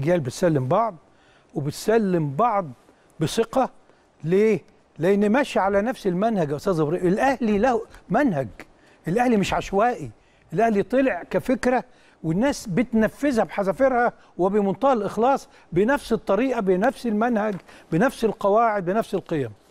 اجيال بتسلم بعض وبتسلم بعض بثقه ليه؟ لان ماشي على نفس المنهج يا استاذ ابراهيم الاهلي له منهج الاهلي مش عشوائي الاهلي طلع كفكره والناس بتنفذها بحذافيرها وبمنتهى الاخلاص بنفس الطريقه بنفس المنهج بنفس القواعد بنفس القيم